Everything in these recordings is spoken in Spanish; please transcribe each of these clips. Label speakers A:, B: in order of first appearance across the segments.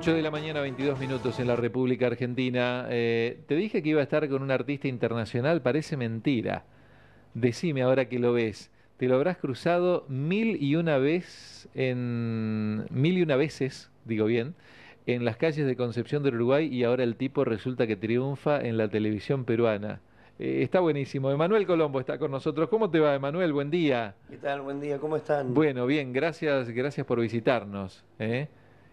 A: 8 de la mañana, 22 minutos en la República Argentina. Eh, te dije que iba a estar con un artista internacional, parece mentira. Decime ahora que lo ves. Te lo habrás cruzado mil y una vez en mil y una veces, digo bien, en las calles de Concepción del Uruguay y ahora el tipo resulta que triunfa en la televisión peruana. Eh, está buenísimo. Emanuel Colombo está con nosotros. ¿Cómo te va, Emanuel? Buen día.
B: ¿Qué tal? Buen día. ¿Cómo están?
A: Bueno, bien. Gracias, gracias por visitarnos. ¿eh?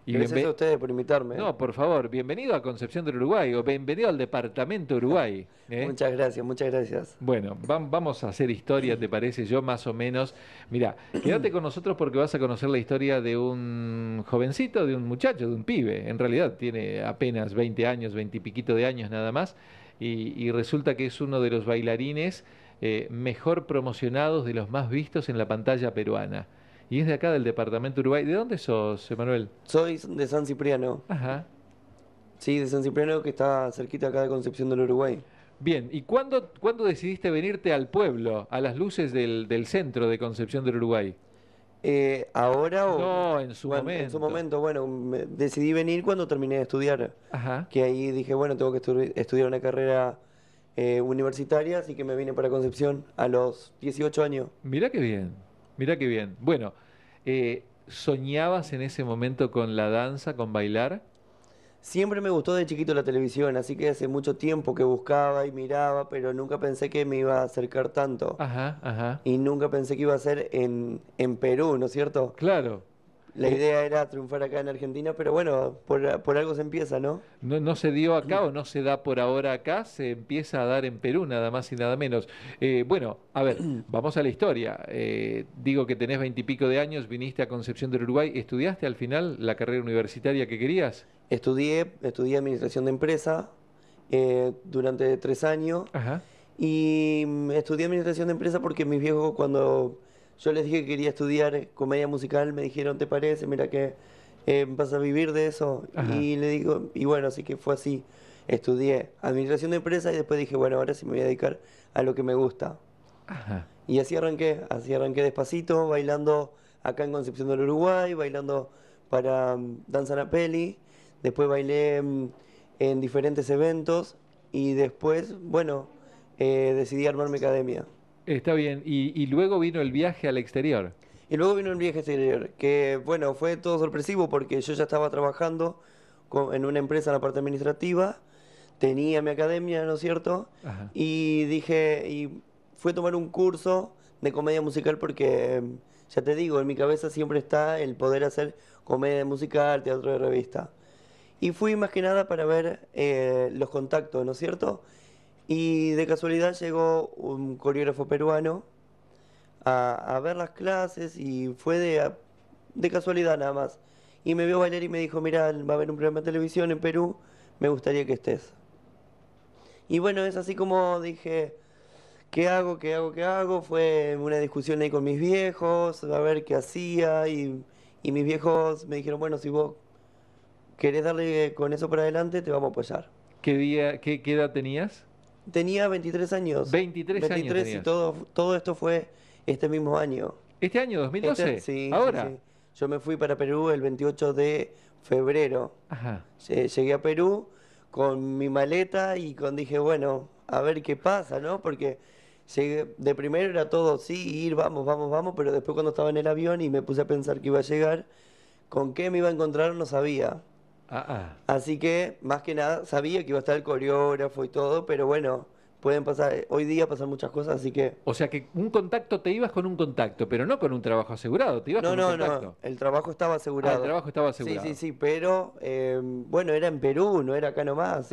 B: Gracias a ustedes por invitarme. ¿eh? No,
A: por favor, bienvenido a Concepción del Uruguay o bienvenido al Departamento Uruguay. ¿eh? Muchas
B: gracias, muchas gracias. Bueno,
A: vamos a hacer historia, ¿te parece? Yo más o menos. Mira, quédate con nosotros porque vas a conocer la historia de un jovencito, de un muchacho, de un pibe. En realidad tiene apenas 20 años, 20 y piquito de años nada más. Y, resulta que es uno de los bailarines eh, mejor promocionados, de los más vistos en la pantalla peruana y es de acá del
B: departamento Uruguay. ¿De dónde sos, Emanuel? Soy de San Cipriano. Ajá. Sí, de San Cipriano, que está cerquita acá de Concepción del Uruguay.
A: Bien, ¿y cuándo, cuándo decidiste venirte al pueblo, a las luces del, centro de Concepción del Uruguay? Eh,
B: ¿Ahora o...? en su momento. En su momento, bueno, decidí venir cuando terminé de estudiar. Ajá. Que ahí dije, bueno, tengo que estudiar una carrera eh, universitaria, así que me vine para Concepción a los 18 años.
A: Mira qué bien. Mirá qué bien. Bueno, eh, ¿soñabas en ese momento con la danza, con bailar?
B: Siempre me gustó de chiquito la televisión, así que hace mucho tiempo que buscaba y miraba, pero nunca pensé que me iba a acercar tanto. Ajá, ajá. Y nunca pensé que iba a ser en, en Perú, ¿no es cierto? Claro. La idea era triunfar acá en Argentina, pero bueno, por, algo se empieza, ¿no?
A: ¿no? se dio acá o no se da por ahora acá, se empieza a dar en Perú, nada más y nada menos. Eh, bueno, a ver, vamos a la historia. Eh, digo que tenés veintipico de años, viniste a Concepción del Uruguay, ¿estudiaste al final la carrera universitaria que querías?
B: Estudié, estudié administración de empresa eh, durante tres años. Ajá. Y mm, estudié administración de empresa porque mis viejos cuando yo les dije que quería estudiar eh, comedia musical, me dijeron, ¿te parece? Mira que eh, vas a vivir de eso. Y le digo, y bueno, así que fue así. Estudié administración de empresa y después dije, bueno, ahora sí me voy a dedicar a lo que me gusta. Y así arranqué, así arranqué despacito, bailando acá en Concepción del Uruguay, bailando para mm, Danza la Peli, después bailé mm, en diferentes eventos y después, bueno, eh, decidí armarme academia.
A: Está bien, y, luego vino el viaje al exterior.
B: Y luego vino el viaje exterior, que bueno, fue todo sorpresivo porque yo ya estaba trabajando en una empresa en la parte administrativa, tenía mi academia, ¿no es cierto? Y dije, y fui a tomar un curso de comedia musical porque, ya te digo, en mi cabeza siempre está el poder hacer comedia musical, teatro de revista. Y fui más que nada para ver eh, los contactos, ¿no es cierto? Y de casualidad llegó un coreógrafo peruano a, ver las clases y fue de, de, casualidad nada más. Y me vio bailar y me dijo, mira, va a haber un programa de televisión en Perú, me gustaría que estés. Y bueno, es así como dije, ¿qué hago? ¿Qué hago? ¿Qué hago? Fue una discusión ahí con mis viejos, a ver qué hacía. Y, mis viejos me dijeron, bueno, si vos querés darle con eso para adelante, te vamos a apoyar. ¿Qué, qué edad tenías? Tenía 23 años. 23, años. y todo, todo esto fue este mismo año. ¿Este año, 2012? Este sí. ¿Ahora? Sí. Yo me fui para Perú el 28 de febrero. Ajá. Llegué a Perú con mi maleta y con dije, bueno, a ver qué pasa, ¿no? Porque de primero era todo, sí, ir, vamos, vamos, vamos, pero después cuando estaba en el avión y me puse a pensar que iba a llegar, con qué me iba a encontrar no sabía. Ah, ah. Así que, más que nada, sabía que iba a estar el coreógrafo y todo, pero bueno, pueden pasar, eh, hoy día pasan muchas cosas, así que...
A: O sea que un contacto, te ibas con un contacto, pero no con un trabajo asegurado, te ibas no, con no, un contacto. No,
B: el trabajo estaba ah, asegurado. el trabajo estaba asegurado. Sí, sí, sí, pero em, bueno, era en Perú, no era acá nomás.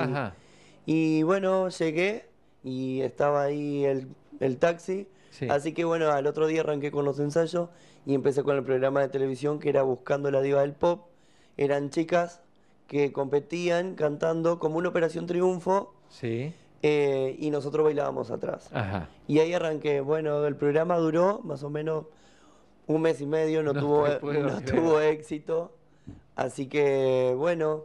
B: Y, y bueno, llegué y estaba ahí el, taxi, así que bueno, al otro día arranqué con los ensayos y empecé con el programa de televisión que era Buscando la Diva del Pop. Eran chicas que competían cantando como una Operación Triunfo. Eh, y nosotros bailábamos atrás. Y ahí arranqué. Bueno, el programa duró más o menos un mes y medio, no, tuvo, e-, tuvo éxito. Así que, bueno,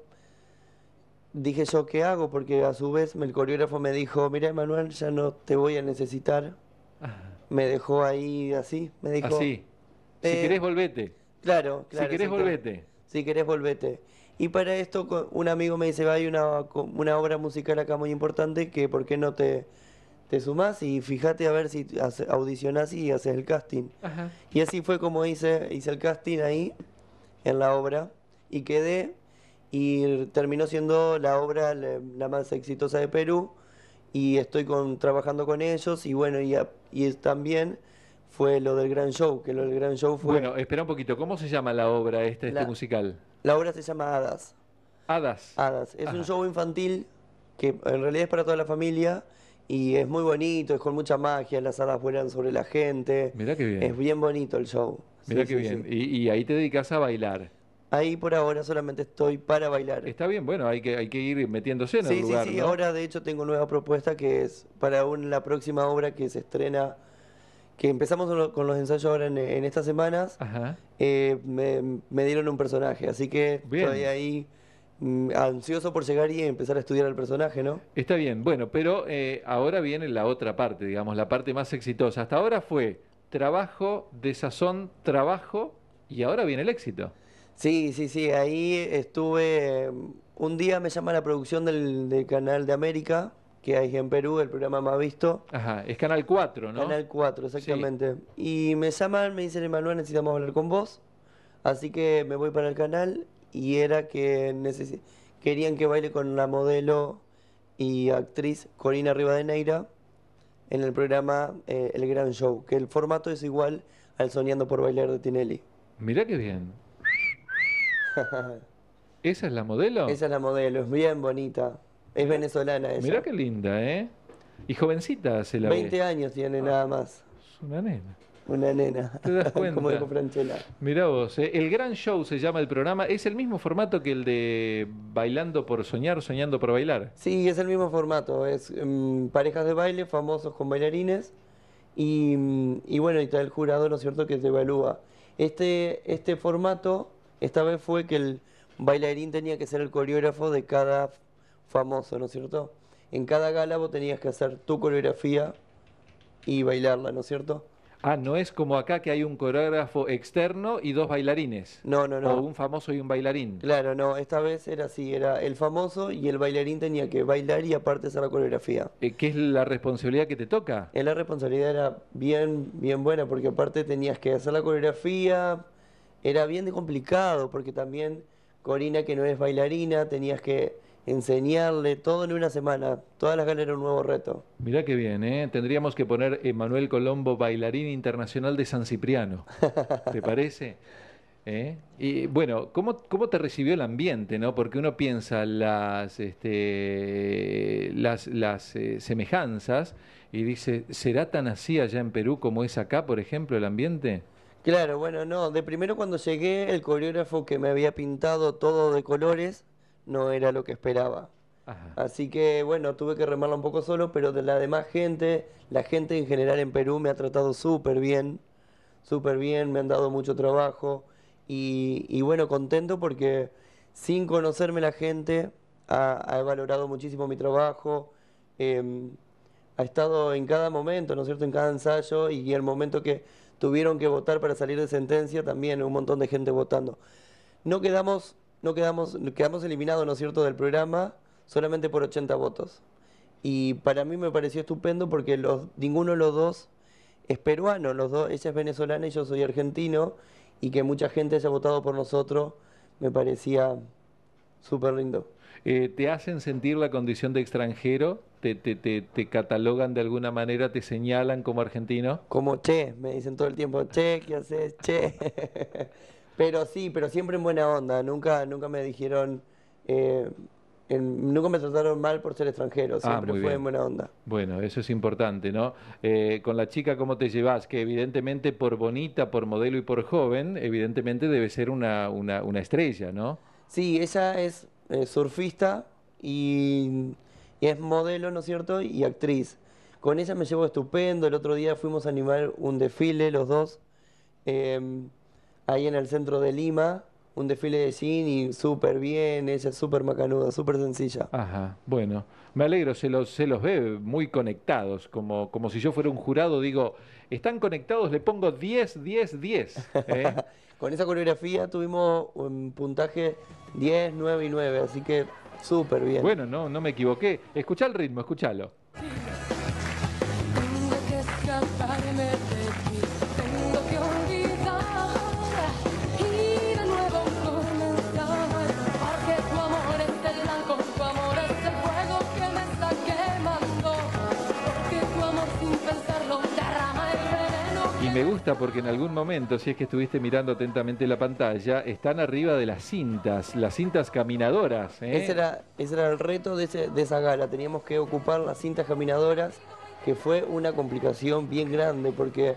B: dije yo, ¿qué hago? Porque a su vez el coreógrafo me dijo, mira, Emanuel, ya no te voy a necesitar. Me dejó ahí así, me dijo... Así. si eh, querés, volvete. Claro, claro. Si querés, volvete. Si querés, volvete. Y para esto un amigo me dice, hay una, una obra musical acá muy importante que por qué no te, te sumás y fíjate a ver si audicionás y haces el casting. Y así fue como hice, hice el casting ahí, en la obra, y quedé, y terminó siendo la obra la, más exitosa de Perú, y estoy con, trabajando con ellos, y bueno, y, también fue lo del gran show, que lo del gran show fue... Bueno,
A: espera un poquito, ¿cómo se
B: llama la obra esta, este musical? La obra se llama Hadas. Hadas. Hadas. Es un show infantil que en realidad es para toda la familia y es muy bonito, es con mucha magia, las hadas vuelan sobre la gente. Mira qué bien. Es bien bonito el show. Mira qué bien. Y, ahí te dedicas a bailar. Ahí por ahora solamente estoy para bailar. Está bien, bueno, hay que, hay que ir
A: metiéndose en el lugar. Sí, sí, sí. Ahora
B: de hecho tengo nueva propuesta que es para la próxima obra que se estrena que empezamos con los ensayos ahora en, estas semanas, eh, me, dieron un personaje, así que todavía ahí mm, ansioso por llegar y empezar a estudiar al personaje, ¿no?
A: Está bien, bueno, pero eh, ahora viene la otra parte, digamos, la parte más exitosa. Hasta ahora fue trabajo, desazón, trabajo, y ahora viene el éxito.
B: Sí, sí, sí, ahí estuve, mm, un día me llama la producción del canal de América, que hay en Perú, el programa más visto. Ajá, es Canal 4, ¿no? Canal 4, exactamente. Y me llaman, me dicen, Emanuel, necesitamos hablar con vos. Así que me voy para el canal y era que querían que baile con la modelo y actriz Corina Rivadeneira en el programa eh, El Gran Show, que el formato es igual al Soñando por Bailar de Tinelli. Mirá qué bien. ¿Esa es la modelo? Esa es la modelo, es bien bonita. Es venezolana esa. Mirá
A: qué linda, ¿eh? Y jovencita hace la 20
B: Veinte años tiene nada ah, más. Es una nena. Una nena. ¿Te das cuenta? Como dijo Franchella.
A: Mirá vos, ¿eh? el gran show se llama el programa. Es el mismo formato que el de Bailando por Soñar, Soñando por Bailar.
B: Sí, es el mismo formato. Es mm, parejas de baile, famosos con bailarines. Mm, y, bueno, y está el jurado, ¿no es cierto?, que te evalúa. Este, este formato, esta vez fue que el bailarín tenía que ser el coreógrafo de cada famoso, ¿no es cierto? En cada gala tenías que hacer tu coreografía y bailarla, ¿no es cierto? Ah, no es como acá que hay un coreógrafo externo y dos bailarines. No, no, no. O un famoso y un bailarín. Claro, no, esta vez era así, era el famoso y el bailarín tenía que bailar y aparte hacer la coreografía. Eh, ¿Qué es la responsabilidad que te toca? la responsabilidad era bien, bien buena porque aparte tenías que hacer la coreografía, era bien complicado porque también Corina que no es bailarina, tenías que enseñarle todo en una semana. Todas las ganas un nuevo reto.
A: Mirá que bien, ¿eh? Tendríamos que poner Emanuel Colombo, bailarín internacional de San Cipriano. ¿Te parece? ¿Eh? Y bueno, ¿cómo, ¿cómo, te recibió el ambiente? ¿no? Porque uno piensa las, este, las, eh, semejanzas y dice, ¿será tan así allá en Perú como es acá, por ejemplo, el ambiente?
B: Claro, bueno, no. De primero cuando llegué, el coreógrafo que me había pintado todo de colores, no era lo que esperaba. Así que bueno, tuve que remarla un poco solo, pero de la demás gente, la gente en general en Perú me ha tratado súper bien, súper bien, me han dado mucho trabajo y, bueno, contento porque sin conocerme la gente ha, valorado muchísimo mi trabajo, em, ha estado en cada momento, ¿no es cierto?, en cada ensayo y, y el momento que tuvieron que votar para salir de sentencia también un montón de gente votando. No quedamos no quedamos, quedamos eliminados, ¿no es cierto?, del programa solamente por 80 votos. Y para mí me pareció estupendo porque ninguno de los dos es peruano, los dos, ella es venezolana y yo soy argentino, y que mucha gente haya votado por nosotros me parecía súper lindo. Eh, ¿Te hacen
A: sentir la condición de extranjero? ¿Te, te catalogan de alguna manera? ¿Te señalan como argentino?
B: Como che, me dicen todo el tiempo, che, ¿qué haces? Che. Pero sí, pero siempre en buena onda. Nunca, nunca me dijeron. Eh, nunca me trataron mal por ser extranjero, ah, siempre fue en buena onda.
A: Bueno, eso es importante, ¿no? Eh, con la chica, ¿cómo te llevas? Que evidentemente por bonita, por modelo y por joven, evidentemente debe ser
B: una, estrella, ¿no? Sí, ella es eh, surfista y, es modelo, ¿no es cierto? Y actriz. Con ella me llevo estupendo, el otro día fuimos a animar un desfile los dos. Em, ahí en el centro de Lima, un desfile de cine, súper bien, ella es súper macanuda, súper sencilla.
A: Ajá, bueno,
B: me alegro, se los, se los ve muy conectados, como, como si yo fuera un jurado, digo, están conectados, le pongo 10, 10, 10. Con esa coreografía tuvimos un puntaje 10, 9 y 9, así que súper bien. Bueno, no, no me equivoqué. escucha el ritmo, escúchalo.
A: me gusta porque en algún momento, si es que estuviste mirando atentamente la pantalla, están arriba de las cintas, las cintas caminadoras. ¿eh?
B: Ese, era, el reto de, esa gala, teníamos que ocupar las cintas caminadoras, que fue una complicación bien grande porque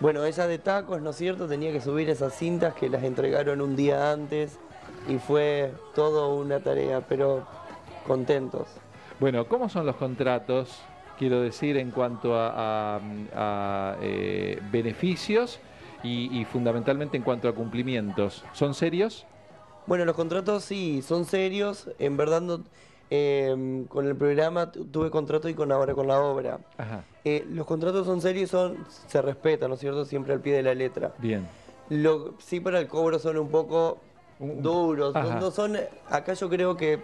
B: bueno, ella de tacos, ¿no es cierto? Tenía que subir esas cintas que las entregaron un día antes y fue todo una tarea, pero contentos. Bueno, ¿cómo son los contratos quiero decir, en cuanto a,
A: eh, beneficios y, fundamentalmente en cuanto a cumplimientos.
B: ¿Son serios? Bueno, los contratos sí, son serios. En verdad, em, con el programa tuve contrato y con ahora con la obra. Ajá. Eh, los contratos son serios, son, se respetan, ¿no es cierto? Siempre al pie de la letra. Bien. Lo, sí, para el cobro son un poco duros. No, son, acá yo creo que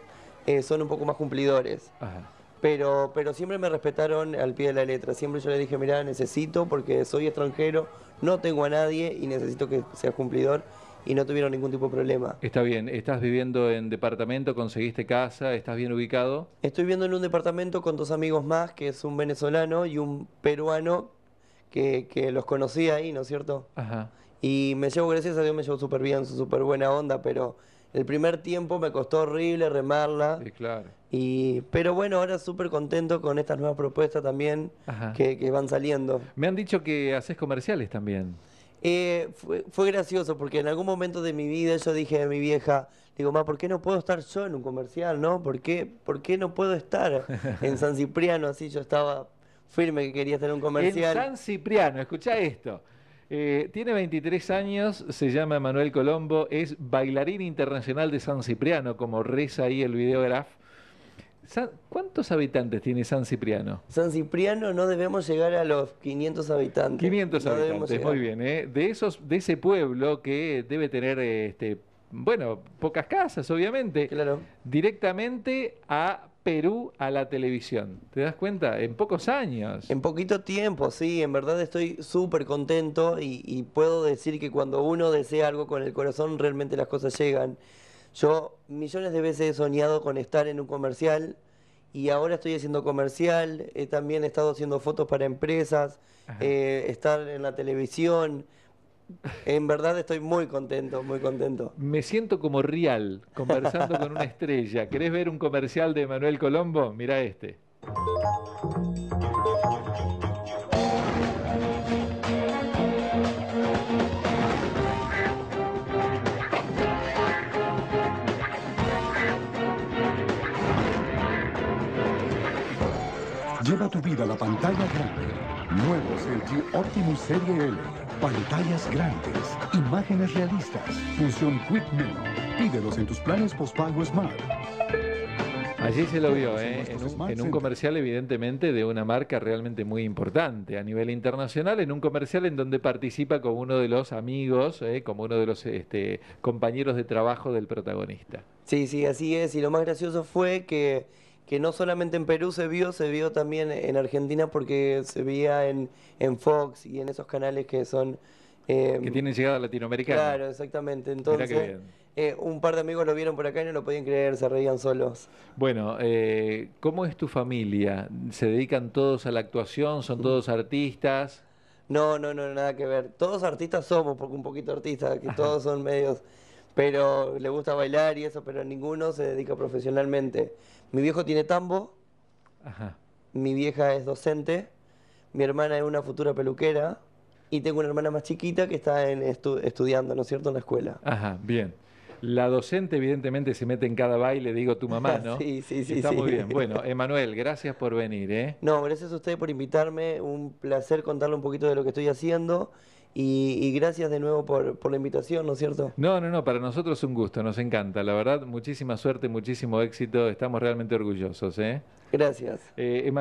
B: eh, son un poco más cumplidores. Ajá pero, pero siempre me respetaron al pie de la letra. Siempre yo le dije, mira necesito porque soy extranjero, no tengo a nadie y necesito que seas cumplidor y no tuvieron ningún tipo de problema.
A: Está bien, estás viviendo en departamento, conseguiste casa, estás bien
B: ubicado. Estoy viviendo en un departamento con dos amigos más, que es un venezolano y un peruano, que, que los conocí ahí, ¿no es cierto? Ajá. Y me llevo, gracias a Dios, me llevo súper bien, súper buena onda, pero el primer tiempo me costó horrible remarla. claro. Y, pero bueno, ahora súper contento con estas nuevas propuestas también que, van saliendo.
A: Me han dicho que haces comerciales también.
B: Eh, fue, gracioso porque en algún momento de mi vida yo dije a mi vieja, digo, ma, ¿por qué no puedo estar yo en un comercial, no? ¿Por qué, por qué no puedo estar en San Cipriano? Así yo estaba firme que quería en un comercial. En San Cipriano, escucha esto. Eh, tiene 23 años,
A: se llama Manuel Colombo, es bailarín internacional de San Cipriano, como reza ahí el videógrafo. ¿Cuántos habitantes tiene San Cipriano?
B: San Cipriano no debemos llegar a los 500 habitantes. 500 habitantes, muy bien. ¿eh? De, esos, de ese pueblo que debe tener,
A: este, bueno, pocas casas, obviamente. Claro. Directamente a
B: Perú a la televisión. ¿Te das cuenta? En pocos años. En poquito tiempo, sí. En verdad estoy súper contento y, puedo decir que cuando uno desea algo con el corazón, realmente las cosas llegan. Yo millones de veces he soñado con estar en un comercial y ahora estoy haciendo comercial. He también estado haciendo fotos para empresas, eh, estar en la televisión. En verdad estoy muy contento, muy contento.
A: Me siento como Real, conversando con una estrella. ¿Querés ver un comercial de Manuel Colombo? Mira este.
B: Lleva tu vida a la pantalla grande. Nuevos LG Optimus Serie L. Pantallas grandes, imágenes realistas, función Quick menu Pídelos en tus planes postpago Smart. Allí
A: se lo vio, ¿eh? en, un, comercial evidentemente de una marca realmente muy importante a nivel internacional, en un comercial en donde participa como uno de los amigos, ¿eh? como uno de los este,
B: compañeros de trabajo del protagonista. Sí, sí, así es. Y lo más gracioso fue que que no solamente en Perú se vio, se vio también en Argentina porque se veía en, Fox y en esos canales que son... Em, que tienen llegada latinoamericana. Claro, exactamente. Entonces, eh, un par de amigos lo vieron por acá y no lo podían creer, se reían solos. Bueno,
A: eh, ¿cómo es tu familia? ¿Se dedican todos a la actuación? ¿Son todos artistas?
B: No, no, no, nada que ver. Todos artistas somos, porque un poquito artistas, que todos son medios, pero le gusta bailar y eso, pero ninguno se dedica profesionalmente. Mi viejo tiene tambo. Ajá. Mi vieja es docente. Mi hermana es una futura peluquera. Y tengo una hermana más chiquita que está en estudiando, ¿no es cierto?, en la escuela.
A: Ajá, bien. La docente, evidentemente, se mete en cada baile, digo tu mamá, ¿no? sí, sí, sí. Está muy bien. Bueno, Emanuel, gracias por venir, ¿eh?
B: No, gracias a ustedes por invitarme. Un placer contarle un poquito de lo que estoy haciendo. Y, gracias de nuevo por, la invitación, ¿no es cierto? No,
A: no, no, para nosotros es un gusto, nos encanta. La verdad, muchísima suerte, muchísimo éxito, estamos realmente orgullosos. ¿eh? Gracias. Eh,